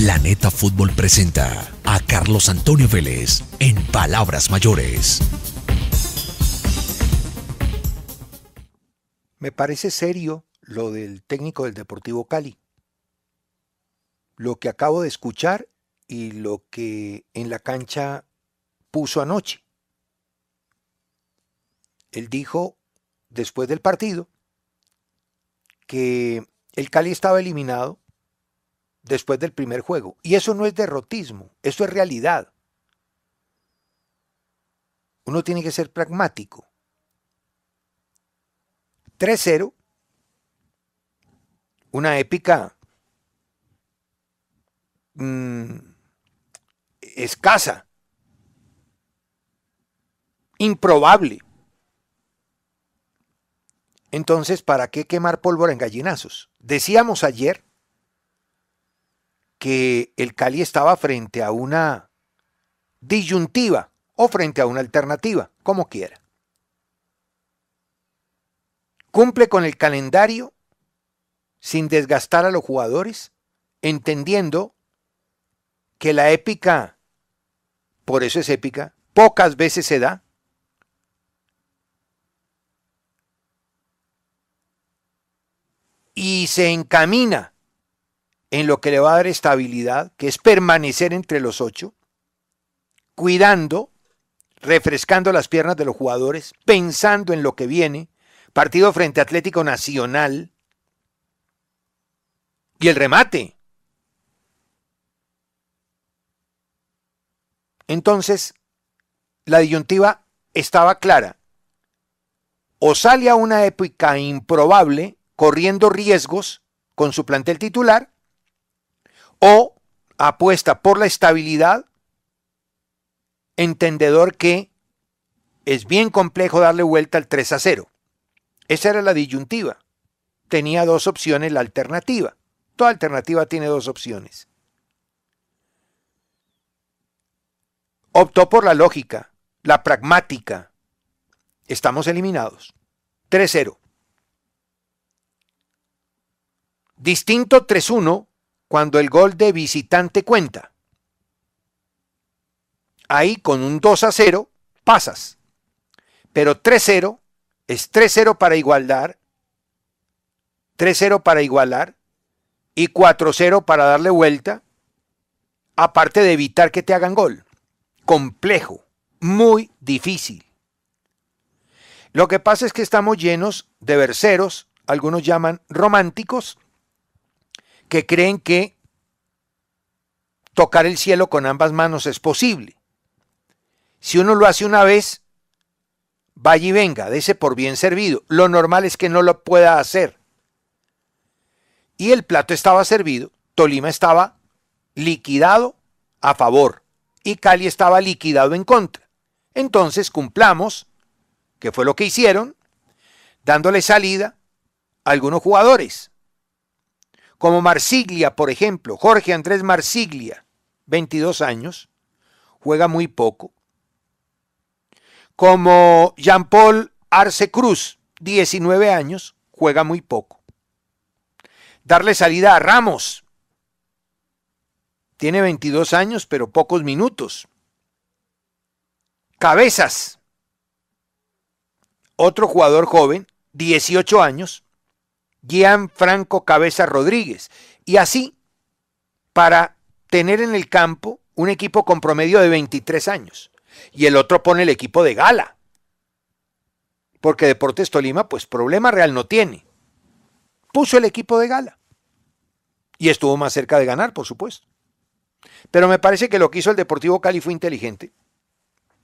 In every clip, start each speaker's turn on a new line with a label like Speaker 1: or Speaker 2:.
Speaker 1: Planeta Fútbol presenta a Carlos Antonio Vélez en Palabras Mayores. Me parece serio lo del técnico del Deportivo Cali. Lo que acabo de escuchar y lo que en la cancha puso anoche. Él dijo después del partido que el Cali estaba eliminado después del primer juego. Y eso no es derrotismo, eso es realidad. Uno tiene que ser pragmático. 3-0, una épica mm, escasa, improbable. Entonces, ¿para qué quemar pólvora en gallinazos? Decíamos ayer que el Cali estaba frente a una disyuntiva o frente a una alternativa, como quiera. Cumple con el calendario sin desgastar a los jugadores, entendiendo que la épica, por eso es épica, pocas veces se da. Y se encamina en lo que le va a dar estabilidad, que es permanecer entre los ocho, cuidando, refrescando las piernas de los jugadores, pensando en lo que viene, partido frente a Atlético Nacional y el remate. Entonces, la disyuntiva estaba clara. O sale a una época improbable, corriendo riesgos con su plantel titular, o apuesta por la estabilidad, entendedor que es bien complejo darle vuelta al 3 a 0. Esa era la disyuntiva. Tenía dos opciones la alternativa. Toda alternativa tiene dos opciones. Optó por la lógica, la pragmática. Estamos eliminados. 3-0. Distinto 3-1 cuando el gol de visitante cuenta. Ahí con un 2 a 0 pasas. Pero 3-0 es 3-0 para igualar, 3-0 para igualar y 4-0 para darle vuelta, aparte de evitar que te hagan gol. Complejo, muy difícil. Lo que pasa es que estamos llenos de verseros, algunos llaman románticos, que creen que tocar el cielo con ambas manos es posible. Si uno lo hace una vez, vaya y venga, dese por bien servido. Lo normal es que no lo pueda hacer. Y el plato estaba servido, Tolima estaba liquidado a favor y Cali estaba liquidado en contra. Entonces cumplamos, que fue lo que hicieron, dándole salida a algunos jugadores como Marsiglia, por ejemplo, Jorge Andrés Marsiglia, 22 años, juega muy poco. Como Jean-Paul Arce Cruz, 19 años, juega muy poco. Darle salida a Ramos. Tiene 22 años, pero pocos minutos. Cabezas. Otro jugador joven, 18 años, Gianfranco Cabeza Rodríguez. Y así, para tener en el campo un equipo con promedio de 23 años. Y el otro pone el equipo de gala. Porque Deportes Tolima, pues problema real no tiene. Puso el equipo de gala. Y estuvo más cerca de ganar, por supuesto. Pero me parece que lo que hizo el Deportivo Cali fue inteligente.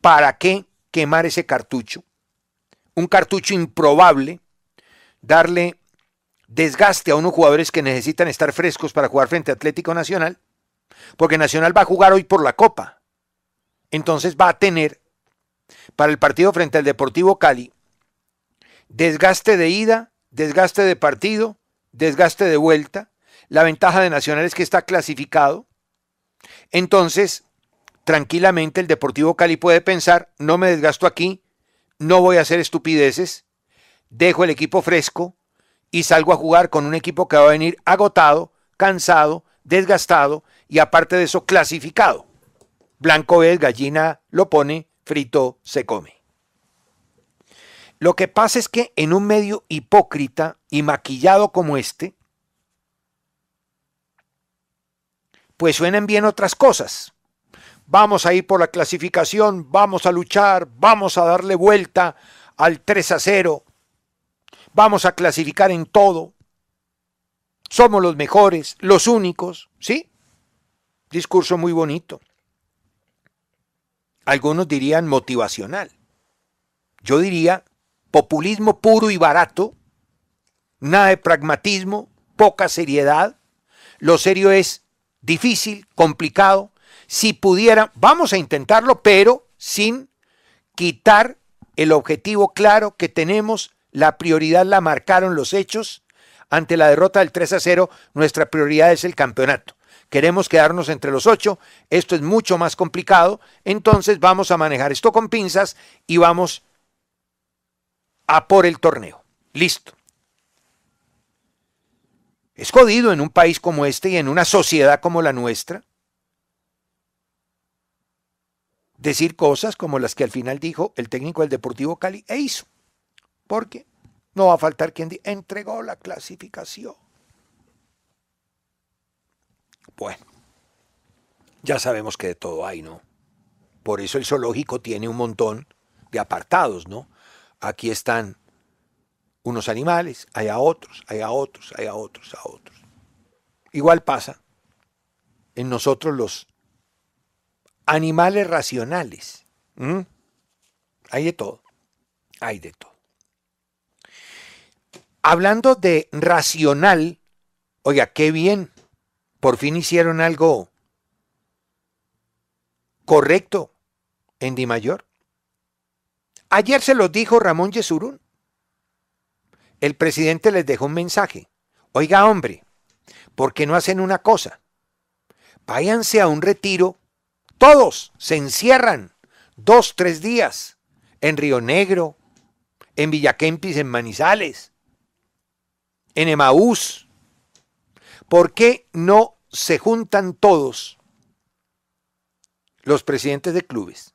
Speaker 1: ¿Para qué quemar ese cartucho? Un cartucho improbable, darle desgaste a unos jugadores que necesitan estar frescos para jugar frente a Atlético Nacional, porque Nacional va a jugar hoy por la Copa. Entonces va a tener para el partido frente al Deportivo Cali desgaste de ida, desgaste de partido, desgaste de vuelta. La ventaja de Nacional es que está clasificado. Entonces, tranquilamente el Deportivo Cali puede pensar, no me desgasto aquí, no voy a hacer estupideces, dejo el equipo fresco, y salgo a jugar con un equipo que va a venir agotado, cansado, desgastado y aparte de eso clasificado. Blanco es, gallina lo pone, frito se come. Lo que pasa es que en un medio hipócrita y maquillado como este, pues suenan bien otras cosas. Vamos a ir por la clasificación, vamos a luchar, vamos a darle vuelta al 3 a 0, vamos a clasificar en todo, somos los mejores, los únicos, ¿sí? Discurso muy bonito. Algunos dirían motivacional. Yo diría populismo puro y barato, nada de pragmatismo, poca seriedad. Lo serio es difícil, complicado. Si pudiera, vamos a intentarlo, pero sin quitar el objetivo claro que tenemos la prioridad la marcaron los hechos. Ante la derrota del 3 a 0, nuestra prioridad es el campeonato. Queremos quedarnos entre los ocho. Esto es mucho más complicado. Entonces vamos a manejar esto con pinzas y vamos a por el torneo. Listo. Es jodido en un país como este y en una sociedad como la nuestra decir cosas como las que al final dijo el técnico del Deportivo Cali e hizo. Porque no va a faltar quien diga, entregó la clasificación. Bueno, ya sabemos que de todo hay, ¿no? Por eso el zoológico tiene un montón de apartados, ¿no? Aquí están unos animales, hay a otros, hay a otros, hay a otros, a otros. Igual pasa en nosotros los animales racionales. Hay de todo, hay de todo. Hablando de racional, oiga, qué bien, por fin hicieron algo correcto en Di Mayor. Ayer se los dijo Ramón Yesurún. El presidente les dejó un mensaje. Oiga, hombre, ¿por qué no hacen una cosa? Váyanse a un retiro. Todos se encierran dos, tres días en Río Negro, en Villaquempis, en Manizales, en Emaús? ¿Por qué no se juntan todos los presidentes de clubes?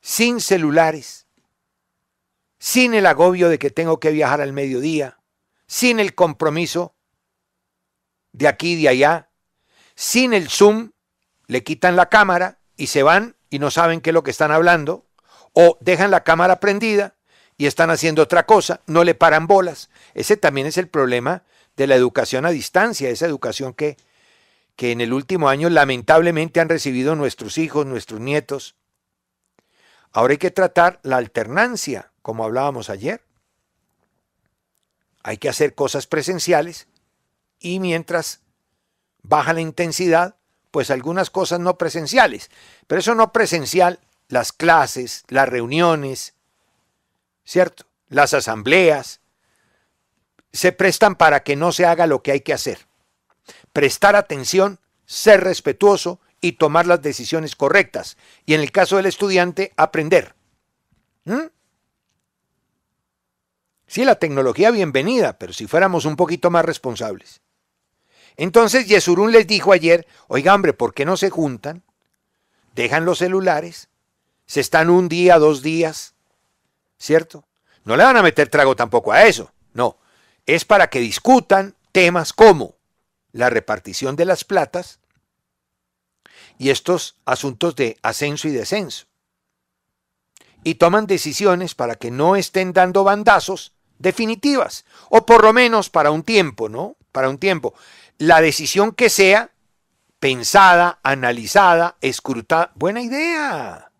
Speaker 1: Sin celulares, sin el agobio de que tengo que viajar al mediodía, sin el compromiso de aquí y de allá, sin el Zoom, le quitan la cámara y se van y no saben qué es lo que están hablando, o dejan la cámara prendida y están haciendo otra cosa, no le paran bolas. Ese también es el problema de la educación a distancia, esa educación que, que en el último año lamentablemente han recibido nuestros hijos, nuestros nietos. Ahora hay que tratar la alternancia, como hablábamos ayer. Hay que hacer cosas presenciales y mientras baja la intensidad, pues algunas cosas no presenciales. Pero eso no presencial, las clases, las reuniones, ¿cierto? Las asambleas se prestan para que no se haga lo que hay que hacer. Prestar atención, ser respetuoso y tomar las decisiones correctas. Y en el caso del estudiante, aprender. ¿Mm? Sí, la tecnología bienvenida, pero si fuéramos un poquito más responsables. Entonces Yesurún les dijo ayer, oiga hombre, ¿por qué no se juntan? Dejan los celulares, se están un día, dos días, ¿cierto? No le van a meter trago tampoco a eso, no. Es para que discutan temas como la repartición de las platas y estos asuntos de ascenso y descenso. Y toman decisiones para que no estén dando bandazos definitivas, o por lo menos para un tiempo, ¿no? Para un tiempo. La decisión que sea pensada, analizada, escrutada. Buena idea,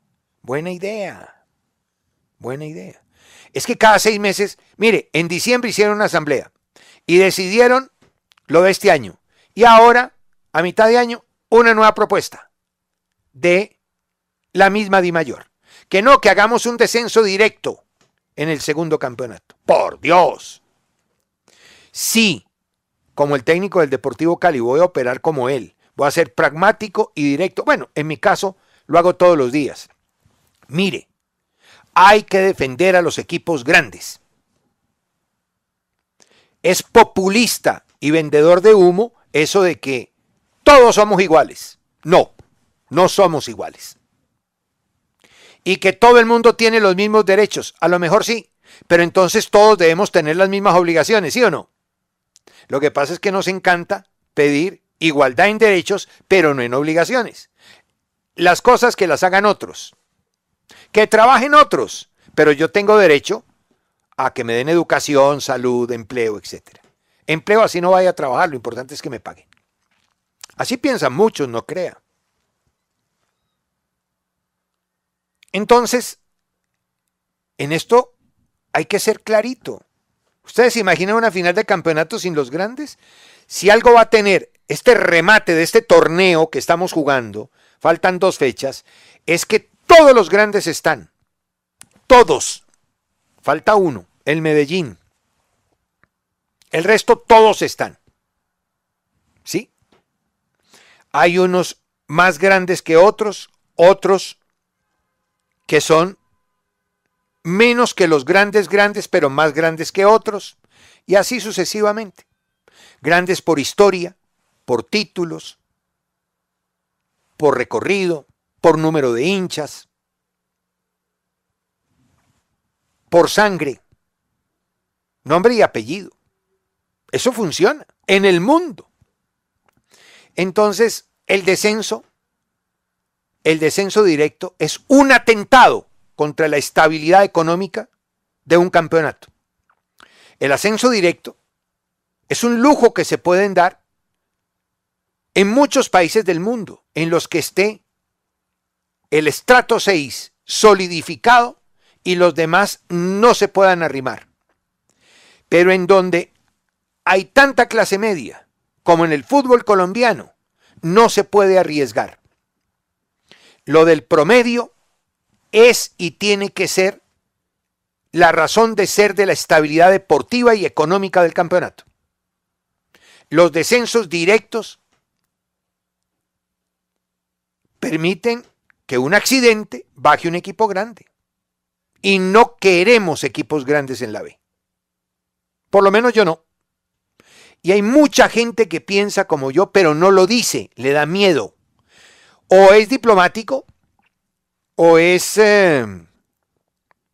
Speaker 1: buena idea. Buena idea. Es que cada seis meses, mire, en diciembre hicieron una asamblea y decidieron lo de este año. Y ahora, a mitad de año, una nueva propuesta de la misma Di Mayor. Que no, que hagamos un descenso directo en el segundo campeonato. Por Dios. Sí, como el técnico del Deportivo Cali, voy a operar como él. Voy a ser pragmático y directo. Bueno, en mi caso, lo hago todos los días. Mire, hay que defender a los equipos grandes. Es populista y vendedor de humo eso de que todos somos iguales. No, no somos iguales. Y que todo el mundo tiene los mismos derechos. A lo mejor sí, pero entonces todos debemos tener las mismas obligaciones, ¿sí o no? Lo que pasa es que nos encanta pedir igualdad en derechos, pero no en obligaciones. Las cosas que las hagan otros. Que trabajen otros, pero yo tengo derecho a que me den educación, salud, empleo, etc. Empleo así no vaya a trabajar, lo importante es que me paguen. Así piensan muchos, no crea. Entonces, en esto hay que ser clarito. ¿Ustedes se imaginan una final de campeonato sin los grandes? Si algo va a tener este remate de este torneo que estamos jugando, faltan dos fechas, es que todos los grandes están. Todos. Falta uno, el Medellín. El resto todos están. ¿Sí? Hay unos más grandes que otros, otros que son menos que los grandes grandes, pero más grandes que otros, y así sucesivamente. Grandes por historia, por títulos, por recorrido, por número de hinchas, por sangre, nombre y apellido. Eso funciona en el mundo. Entonces, el descenso, el descenso directo es un atentado contra la estabilidad económica de un campeonato. El ascenso directo es un lujo que se pueden dar en muchos países del mundo en los que esté el estrato 6 solidificado y los demás no se puedan arrimar. Pero en donde hay tanta clase media como en el fútbol colombiano, no se puede arriesgar. Lo del promedio es y tiene que ser la razón de ser de la estabilidad deportiva y económica del campeonato. Los descensos directos permiten que un accidente baje un equipo grande. Y no queremos equipos grandes en la B. Por lo menos yo no. Y hay mucha gente que piensa como yo, pero no lo dice, le da miedo. O es diplomático, o es eh,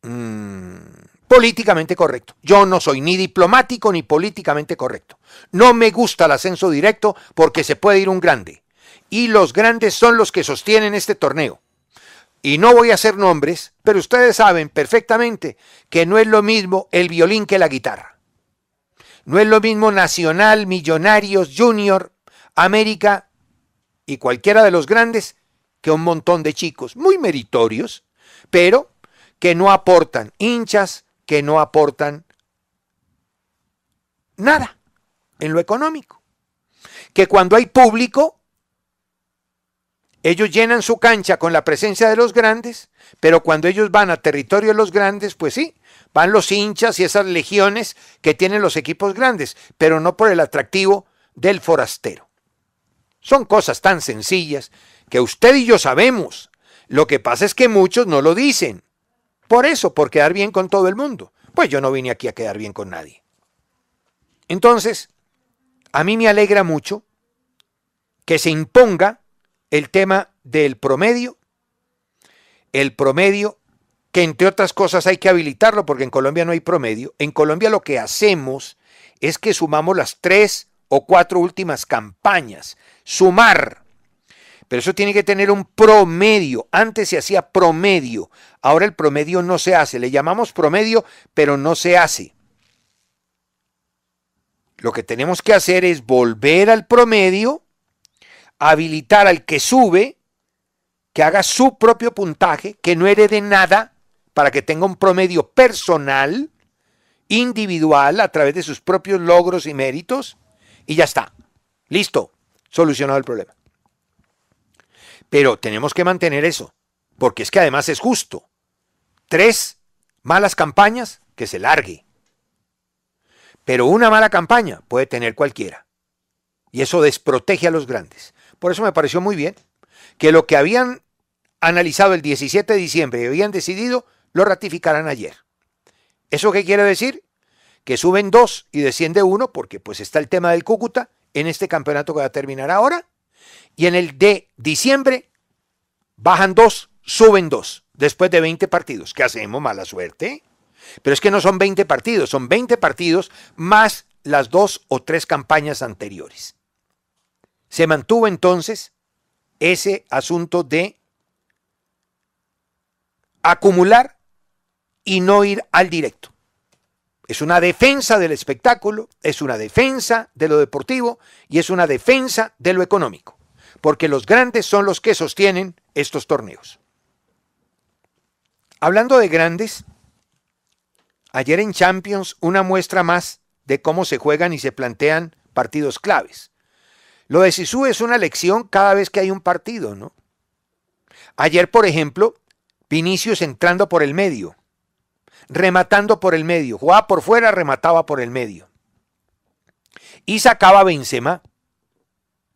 Speaker 1: mm, políticamente correcto. Yo no soy ni diplomático ni políticamente correcto. No me gusta el ascenso directo porque se puede ir un grande y los grandes son los que sostienen este torneo. Y no voy a hacer nombres, pero ustedes saben perfectamente que no es lo mismo el violín que la guitarra. No es lo mismo Nacional, Millonarios, Junior, América y cualquiera de los grandes que un montón de chicos muy meritorios, pero que no aportan hinchas, que no aportan nada en lo económico. Que cuando hay público ellos llenan su cancha con la presencia de los grandes, pero cuando ellos van a territorio de los grandes, pues sí, van los hinchas y esas legiones que tienen los equipos grandes, pero no por el atractivo del forastero. Son cosas tan sencillas que usted y yo sabemos. Lo que pasa es que muchos no lo dicen. Por eso, por quedar bien con todo el mundo. Pues yo no vine aquí a quedar bien con nadie. Entonces, a mí me alegra mucho que se imponga el tema del promedio, el promedio que entre otras cosas hay que habilitarlo porque en Colombia no hay promedio. En Colombia lo que hacemos es que sumamos las tres o cuatro últimas campañas. Sumar. Pero eso tiene que tener un promedio. Antes se hacía promedio. Ahora el promedio no se hace. Le llamamos promedio, pero no se hace. Lo que tenemos que hacer es volver al promedio habilitar al que sube que haga su propio puntaje, que no herede nada, para que tenga un promedio personal, individual, a través de sus propios logros y méritos, y ya está. Listo, solucionado el problema. Pero tenemos que mantener eso, porque es que además es justo. Tres malas campañas, que se largue. Pero una mala campaña puede tener cualquiera. Y eso desprotege a los grandes. Por eso me pareció muy bien que lo que habían analizado el 17 de diciembre y habían decidido, lo ratificarán ayer. ¿Eso qué quiere decir? Que suben dos y desciende uno, porque pues está el tema del Cúcuta en este campeonato que va a terminar ahora, y en el de diciembre bajan dos, suben dos, después de 20 partidos. ¿Qué hacemos? Mala suerte. Pero es que no son 20 partidos, son 20 partidos más las dos o tres campañas anteriores. Se mantuvo entonces ese asunto de acumular y no ir al directo. Es una defensa del espectáculo, es una defensa de lo deportivo y es una defensa de lo económico, porque los grandes son los que sostienen estos torneos. Hablando de grandes, ayer en Champions una muestra más de cómo se juegan y se plantean partidos claves. Lo de Sisu es una lección cada vez que hay un partido, ¿no? Ayer, por ejemplo, Vinicius entrando por el medio, rematando por el medio, jugaba por fuera, remataba por el medio. Y sacaba a Benzema,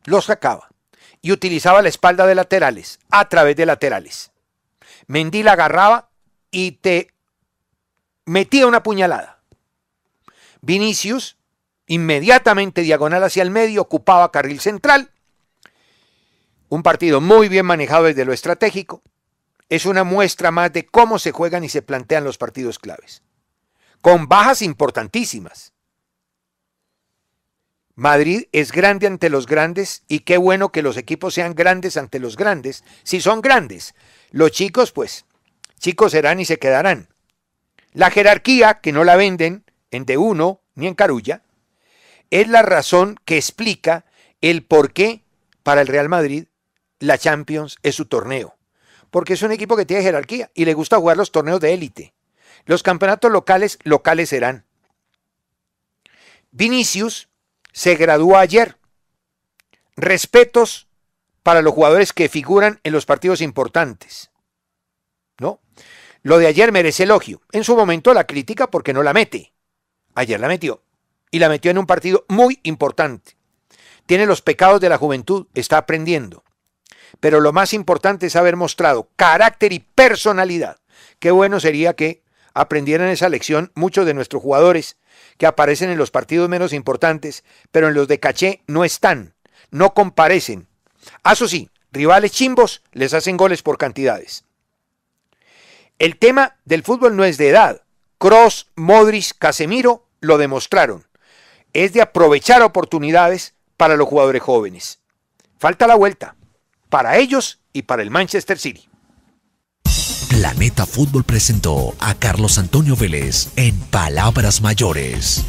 Speaker 1: lo sacaba, y utilizaba la espalda de laterales, a través de laterales. Mendy la agarraba y te metía una puñalada. Vinicius inmediatamente diagonal hacia el medio, ocupaba carril central. Un partido muy bien manejado desde lo estratégico. Es una muestra más de cómo se juegan y se plantean los partidos claves. Con bajas importantísimas. Madrid es grande ante los grandes y qué bueno que los equipos sean grandes ante los grandes. Si son grandes, los chicos pues chicos serán y se quedarán. La jerarquía, que no la venden en D1 ni en Carulla, es la razón que explica el por qué para el Real Madrid la Champions es su torneo. Porque es un equipo que tiene jerarquía y le gusta jugar los torneos de élite. Los campeonatos locales, locales serán. Vinicius se graduó ayer. Respetos para los jugadores que figuran en los partidos importantes. ¿No? Lo de ayer merece elogio. En su momento la crítica porque no la mete. Ayer la metió y la metió en un partido muy importante. Tiene los pecados de la juventud, está aprendiendo. Pero lo más importante es haber mostrado carácter y personalidad. Qué bueno sería que aprendieran esa lección muchos de nuestros jugadores que aparecen en los partidos menos importantes, pero en los de caché no están, no comparecen. Ah, eso sí, rivales chimbos les hacen goles por cantidades. El tema del fútbol no es de edad. Cross, Modric, Casemiro lo demostraron es de aprovechar oportunidades para los jugadores jóvenes. Falta la vuelta, para ellos y para el Manchester City. Planeta Fútbol presentó a Carlos Antonio Vélez en Palabras Mayores.